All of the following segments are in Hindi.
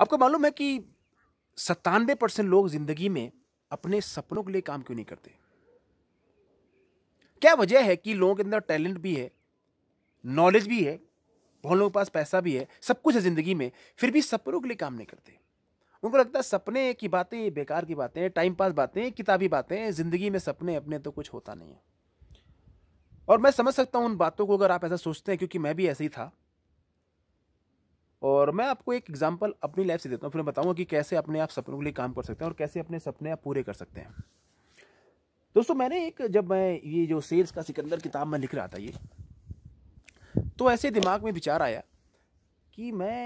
आपको मालूम है कि सत्तानवे परसेंट लोग जिंदगी में अपने सपनों के लिए काम क्यों नहीं करते क्या वजह है कि लोगों के अंदर टैलेंट भी है नॉलेज भी है बहुत लोगों के पास पैसा भी है सब कुछ है ज़िंदगी में फिर भी सपनों के लिए काम नहीं करते उनको लगता है सपने की बातें बेकार की बातें टाइम पास बातें किताबी बातें ज़िंदगी में सपने अपने तो कुछ होता नहीं है और मैं समझ सकता हूँ उन बातों को अगर आप ऐसा सोचते हैं क्योंकि मैं भी ऐसे ही था और मैं आपको एक एग्जाम्पल अपनी लाइफ से देता हूँ फिर मैं बताऊँगा कि कैसे अपने आप सपनों के लिए काम कर सकते हैं और कैसे अपने सपने आप पूरे कर सकते हैं दोस्तों मैंने एक जब मैं ये जो सेल्स का सिकंदर किताब में लिख रहा था ये तो ऐसे दिमाग में विचार आया कि मैं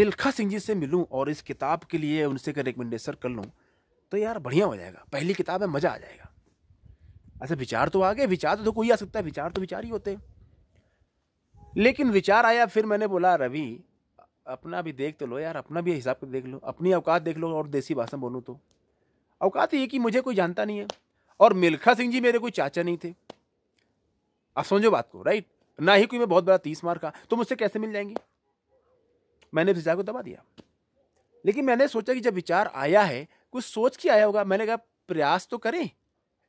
मिल्खा सिंह जी से मिलूँ और इस किताब के लिए उनसे का रिकमेंडेशन कर लूँ तो यार बढ़िया हो जाएगा पहली किताब में मज़ा आ जाएगा ऐसे अच्छा, विचार तो आ गए विचार तो, तो कोई आ सकता है विचार तो विचार ही होते लेकिन विचार आया फिर मैंने बोला रवि अपना भी देख तो लो यार अपना भी हिसाब कर देख लो अपनी अवकात देख लो और देसी भाषा बोलूँ तो अवकात ये कि मुझे कोई जानता नहीं है और मिल्खा सिंह जी मेरे कोई चाचा नहीं थे आप समझो बात को राइट ना ही कोई मैं बहुत बड़ा तीस मार का तो मुझसे कैसे मिल जाएंगे मैंने विचार को दबा दिया लेकिन मैंने सोचा कि जब विचार आया है कुछ सोच के आया होगा मैंने कहा प्रयास तो करें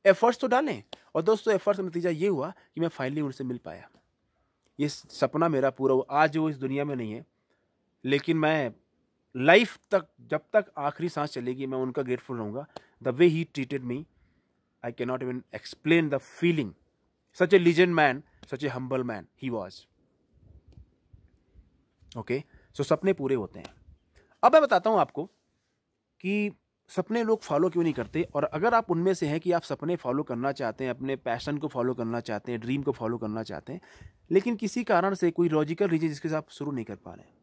एफर्ट्स तो डालें और दोस्तों एफर्ट्स का नतीजा ये हुआ कि मैं फाइनली उनसे मिल पाया ये सपना मेरा पूरा हुआ आज वो इस दुनिया में नहीं है लेकिन मैं लाइफ तक जब तक आखिरी सांस चलेगी मैं उनका ग्रेटफुल रहूँगा the way he treated me I can not even explain the feeling such a legend man such a humble man he was okay so सपने पूरे होते हैं अब मैं बताता हूँ आपको कि सपने लोग फॉलो क्यों नहीं करते और अगर आप उनमें से हैं कि आप सपने फॉलो करना चाहते हैं अपने पैशन को फॉलो करना चाहते हैं ड्रीम को फॉलो करना चाहते हैं लेकिन किसी कारण से कोई लॉजिकल रीजन जिसके साथ आप शुरू नहीं कर पा रहे हैं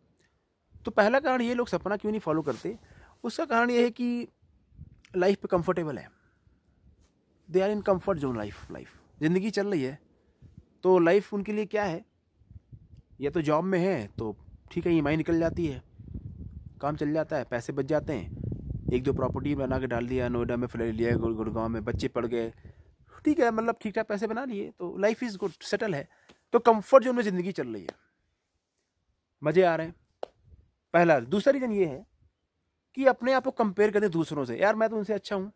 तो पहला कारण ये लोग सपना क्यों नहीं फॉलो करते उसका कारण ये है कि लाइफ पे कंफर्टेबल है they are in comfort zone life life ज़िंदगी चल रही है तो लाइफ उनके लिए क्या है या तो जॉब में है तो ठीक है ई e निकल जाती है काम चल जाता है पैसे बच जाते हैं एक दो प्रॉपर्टी बना के डाल दिया नोएडा में फ्लैट लिया गुड़गांव में बच्चे पड़ गए ठीक है मतलब ठीक ठाक पैसे बना लिए तो लाइफ इज़ गुड सेटल है तो कंफर्ट जोन में ज़िंदगी चल रही है मज़े आ रहे हैं पहला दूसरा रीज़न ये है कि अपने आप को कंपेयर करें दूसरों से यार मैं तो उनसे अच्छा हूँ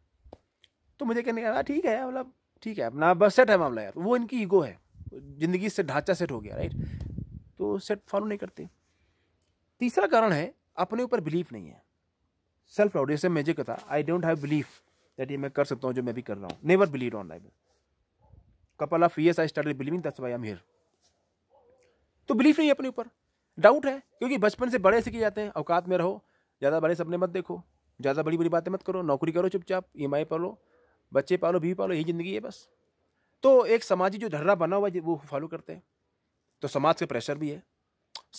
तो मुझे कहने का हाँ, ठीक है मतलब ठीक है अपना बस सेट है मामला यार वो इनकी ईगो है ज़िंदगी से ढांचा सेट हो गया राइट तो सेट फॉलो नहीं करते तीसरा कारण है अपने ऊपर बिलीफ नहीं है सेल्फ प्राउड जैसे मैं जो कहता I don't have belief that ये मैं कर सकता हूँ जो मैं भी कर रहा हूँ never believe on life couple of years I start believing that's I am here तो बिलीफ नहीं है अपने ऊपर डाउट है क्योंकि बचपन से बड़े सीखे जाते हैं औकात में रहो ज़्यादा बड़े सपने मत देखो ज़्यादा बड़ी बड़ी बातें मत करो नौकरी करो चुपचाप ई एम आई पालो बच्चे पालो बीवी पालो यही ज़िंदगी है बस तो एक समाजी जो धर्रा बना हुआ है वो फॉलो करते हैं तो समाज का प्रेशर भी है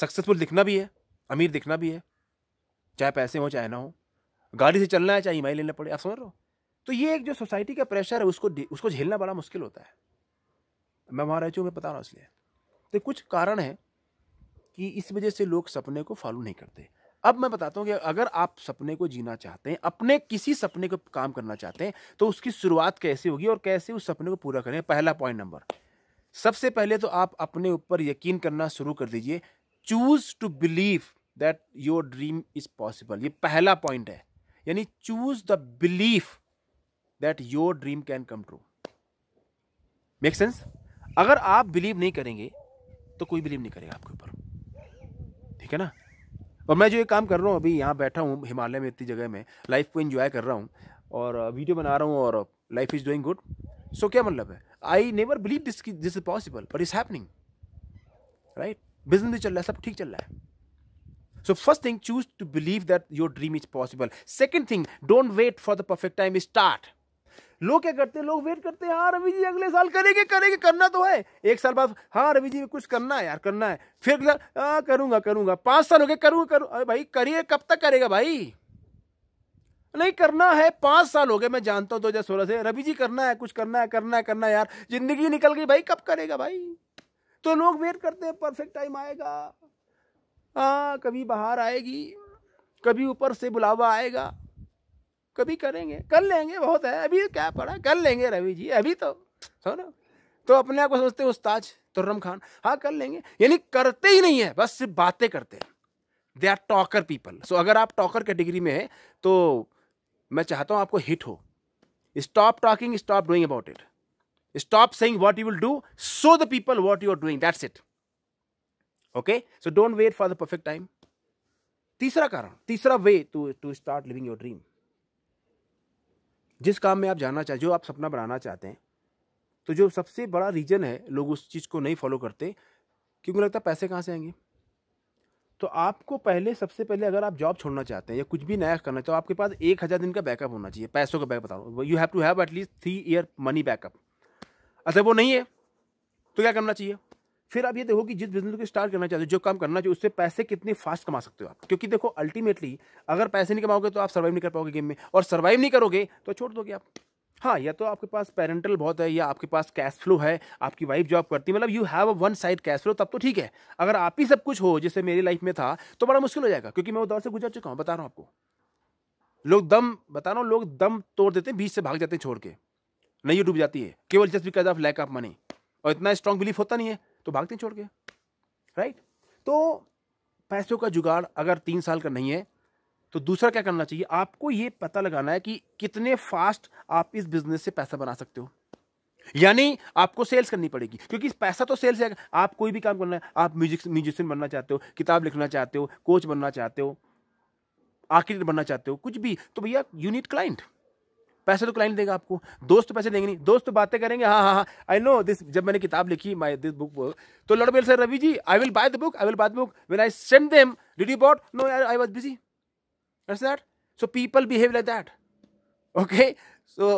सक्सेसफुल दिखना भी है अमीर दिखना भी है चाहे पैसे हों चाहे ना हो गाड़ी से चलना है चाहे ई लेना पड़े आप समझ रहे तो ये एक जो सोसाइटी का प्रेशर है उसको उसको झेलना बड़ा मुश्किल होता है मैं वहाँ रह चूँ मैं बता रहा हूँ इसलिए तो कुछ कारण हैं कि इस वजह से लोग सपने को फॉलो नहीं करते अब मैं बताता हूँ कि अगर आप सपने को जीना चाहते हैं अपने किसी सपने को काम करना चाहते हैं तो उसकी शुरुआत कैसे होगी और कैसे उस सपने को पूरा करें पहला पॉइंट नंबर सबसे पहले तो आप अपने ऊपर यकीन करना शुरू कर दीजिए choose to believe that your dream is possible ये पहला पॉइंट है यानी choose the believe that your dream can come true make sense अगर आप बिलीव नहीं करेंगे तो कोई बिलीव नहीं करेगा आपके ऊपर ठीक है ना और मैं जो ये काम कर रहा हूँ अभी यहाँ बैठा हूँ हिमालय में इतनी जगह में लाइफ को इन्जॉय कर रहा हूँ और वीडियो बना रहा हूँ और life is doing good so क्या मतलब है I never believe this this is possible but is happening right business भी चल रहा है सब ठीक चल रहा है so first thing choose to believe that your dream is possible second thing don't wait for the perfect time start लोग क्या करते हैं लोग वेट करते हैं हाँ रवि जी अगले साल करेंगे करेंगे करना तो है एक साल बाद हाँ रवि जी कुछ करना है यार करना है फिर हाँ करूंगा करूंगा पांच साल हो गए करूँगा करूँ अरे भाई करिए कब तक करेगा भाई नहीं करना है पांच साल हो गए मैं जानता हूं दो हज़ार सोलह से रवि जी करना है कुछ करना है करना है करना है यार जिंदगी निकल गई भाई कब करेगा भाई तो लोग वेट करते हैं परफेक्ट टाइम आएगा हाँ कभी बाहर आएगी कभी ऊपर से बुलावा आएगा कभी करेंगे कर लेंगे बहुत है अभी क्या पड़ा कर लेंगे रवि जी अभी तो ना तो अपने आप को सोचते हैं उस्ताज तुर्रम खान हाँ कर लेंगे यानी करते ही नहीं है बस सिर्फ बातें करते हैं they are talker people so अगर आप टॉकर कैटेगरी में हैं तो मैं चाहता हूँ आपको हिट हो stop talking stop doing about it stop saying what you will do so the people what you are doing that's it okay so don't wait for the perfect time तीसरा कारण तीसरा way to to start living your dream जिस काम में आप जाना चाहें जो आप सपना बनाना चाहते हैं तो जो सबसे बड़ा रीज़न है लोग उस चीज़ को नहीं फॉलो करते क्योंकि लगता है पैसे कहाँ से आएंगे तो आपको पहले सबसे पहले अगर आप जॉब छोड़ना चाहते हैं या कुछ भी नया करना चाहते हो आपके पास एक हज़ार दिन का बैकअप होना चाहिए पैसों का बैकअप बता रहा हूँ you have to have at least three year money backup अच्छा वो नहीं है तो क्या करना चाहिए फिर आप ये देखो कि जिस बिजनेस को स्टार्ट करना चाहते हो जो काम करना चाहिए उससे पैसे कितने फास्ट कमा सकते हो आप क्योंकि देखो अल्टीमेटली अगर पैसे नहीं कमाओगे तो आप सर्वाइव नहीं कर पाओगे गेम में और सर्वाइव नहीं करोगे तो छोड़ दोगे आप हाँ या तो आपके पास पेरेंटल बहुत है या आपके पास कैश फ्लो है आपकी वाइफ जॉब करती है मतलब you have a one side cash flow तब तो ठीक है अगर आप ही सब कुछ हो जैसे मेरी लाइफ में था तो बड़ा मुश्किल हो जाएगा क्योंकि मैं वो दौर से गुजर चुका हूँ बता रहा हूँ आपको लोग दम बता रहा हूँ लोग दम तोड़ देते हैं बीच से भाग जाते हैं छोड़ के नहीं डूब जाती है केवल just because of lack of money और इतना स्ट्रॉन्ग बिलीफ होता नहीं है तो भागते छोड़ के राइट तो पैसों का जुगाड़ अगर तीन साल का नहीं है तो दूसरा क्या करना चाहिए आपको ये पता लगाना है कि कितने फास्ट आप इस बिजनेस से पैसा बना सकते हो यानी आपको सेल्स करनी पड़ेगी क्योंकि पैसा तो सेल्स है आप कोई भी काम करना है आप म्यूजिक म्यूजिशियन बनना चाहते हो किताब लिखना चाहते हो कोच बनना चाहते हो आर्किटेक्ट बनना चाहते हो कुछ भी तो भैया यूनिट क्लाइंट पैसे तो क्लाइंट देगा आपको दोस्त पैसे देंगे नहीं दोस्त बातें करेंगे हाँ हाँ हाँ आई नो दिस जब मैंने किताब लिखी माई दिस बुक तो लॉर्ड बेल sir Ravi ji I will buy the book I will buy the book when I send them did you bought no I was busy that so people behave like that okay so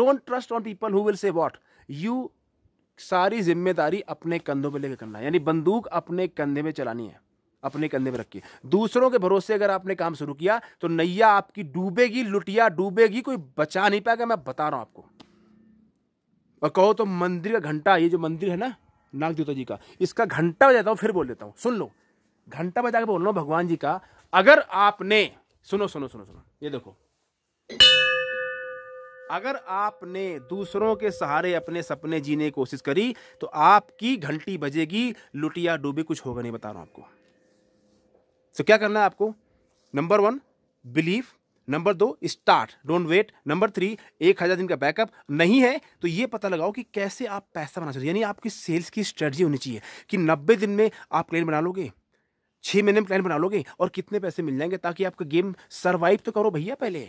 don't trust on people who will say what you सारी जिम्मेदारी अपने कंधों पर लेकर करना है यानी बंदूक अपने कंधे में चलानी है अपने कंधे में रखिए दूसरों के भरोसे अगर आपने काम शुरू किया तो नैया आपकी डूबेगी लुटिया डूबेगी कोई बचा नहीं पाएगा मैं बता रहा हूं आपको और कहो तो मंदिर का घंटा ये जो मंदिर है ना नाग देवता जी का इसका घंटा बजाता हूं फिर बोल देता हूं सुन लो घंटा बजा के बोल रहा भगवान जी का अगर आपने सुनो सुनो सुनो सुनो ये देखो अगर आपने दूसरों के सहारे अपने सपने जीने की कोशिश करी तो आपकी घंटी बजेगी लुटिया डूबी कुछ होगा नहीं बता रहा हूं आपको सो क्या करना है आपको नंबर वन बिलीव नंबर दो start don't wait number three एक हज़ार दिन का बैकअप नहीं है तो ये पता लगाओ कि कैसे आप पैसा बना सकते यानी आपकी सेल्स की स्ट्रेटजी होनी चाहिए कि नब्बे दिन में आप क्लेम बना लोगे छः महीने में प्लान बना लोगे और कितने पैसे मिल जाएंगे ताकि आपका गेम सर्वाइव तो करो भैया पहले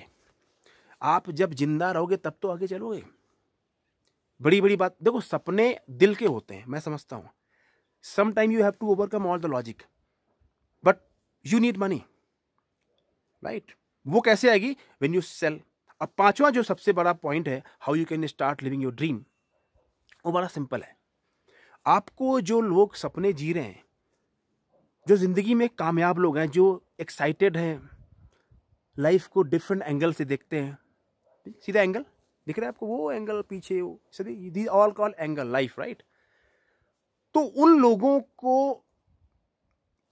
आप जब जिंदा रहोगे तब तो आगे चलोगे बड़ी बड़ी बात देखो सपने दिल के होते हैं मैं समझता हूँ sometime you have to overcome all the logic you need money right वो कैसे आएगी वेन यू सेल अब पांचवा जो सबसे बड़ा पॉइंट है how you can start living your dream वो बड़ा सिंपल है आपको जो लोग सपने जी रहे हैं जो ज़िंदगी में कामयाब लोग हैं जो एक्साइटेड हैं लाइफ को डिफरेंट एंगल से देखते हैं सीधा एंगल दिख रहा है आपको वो एंगल पीछे वो सीधे all call angle life right तो उन लोगों को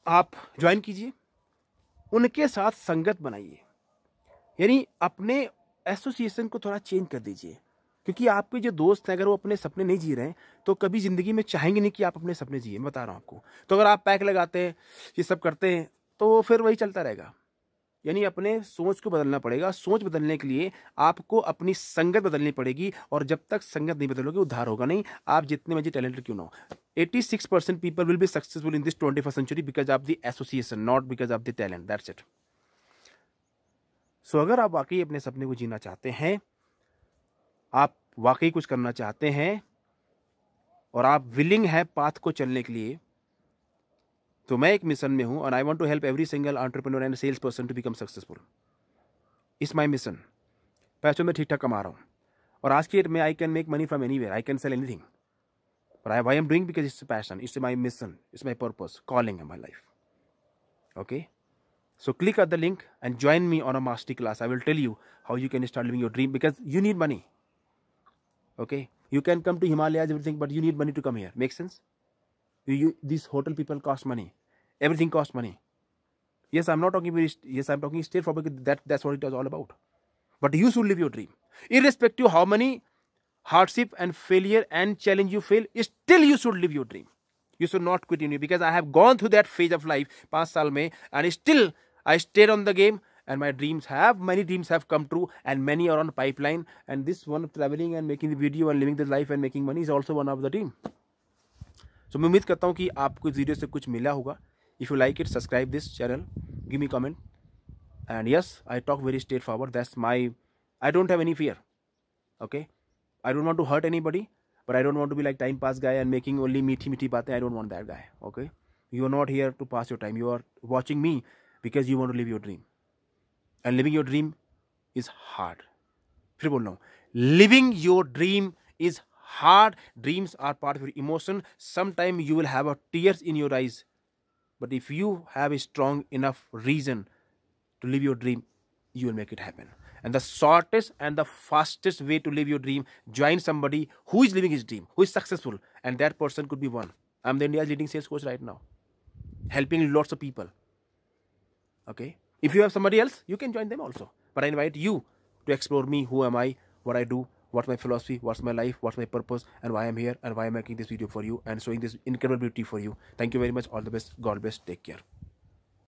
आप ज्वाइन कीजिए उनके साथ संगत बनाइए यानी अपने एसोसिएशन को थोड़ा चेंज कर दीजिए क्योंकि आपके जो दोस्त हैं अगर वो अपने सपने नहीं जी रहे हैं तो कभी ज़िंदगी में चाहेंगे नहीं कि आप अपने सपने जिए मैं बता रहा हूँ आपको तो अगर आप पैक लगाते हैं ये सब करते हैं तो फिर वही चलता रहेगा यानी अपने सोच को बदलना पड़ेगा सोच बदलने के लिए आपको अपनी संगत बदलनी पड़ेगी और जब तक संगत नहीं बदलोगे उद्धार होगा नहीं आप जितने मर्जी टैलेंटेड क्यों ना हो percent people will be successful in this twenty first century because of the association not because of the talent that's it so अगर आप वाकई अपने सपने को जीना चाहते हैं आप वाकई कुछ करना चाहते हैं और आप विलिंग हैं पाथ को चलने के लिए तो मैं एक मिशन में हूँ और I want to help every single entrepreneur and sales person to become successful is my mission पैसों में ठीक ठाक कमा रहा हूँ और आज की डेट में I can make money from anywhere I can sell anything और I I am doing because it's passion it's my mission it's my purpose calling है my life okay so click at the link and join me on a master class I will tell you how you can start living your dream because you need money okay you can come to Himalaya everything but you need money to come here make sense you this hotel people cost money everything costs money. Yes, I'm not talking very, yes, I'm talking state property. That, that's what it was all about. But you should live your dream. Irrespective of how many hardship and failure and challenge you fail, still you should live your dream. You should not quit in you because I have gone through that phase of life, past may and still I stayed on the game and my dreams have, many dreams have come true and many are on pipeline and this one of traveling and making the video and living this life and making money is also one of the dream. so, मैं उम्मीद करता हूँ कि आपको इस वीडियो से कुछ if you like it subscribe this channel give me comment and yes i talk very straightforward that's my i don't have any fear okay i don't want to hurt anybody but i don't want to be like time pass guy and making only meaty meaty baatein i don't want that guy okay you are not here to pass your time you are watching me because you want to live your dream and living your dream is hard फिर बोल रहा हूँ living your dream is hard dreams are part of your emotion sometime you will tears in your eyes. But if you have a strong enough reason to live your dream, you will make it happen. And the shortest and the fastest way to live your dream, join somebody who is living his dream, who is successful. And that person could be one. I'm the India's leading sales coach right now, helping lots of people. Okay? If you have somebody else, you can join them also. But I invite you to explore me, who am I, what I do, what's my philosophy what's my life what's my purpose and why i'm here and why i'm making this video for you and showing this incredible beauty for you thank you very much all the best god bless take care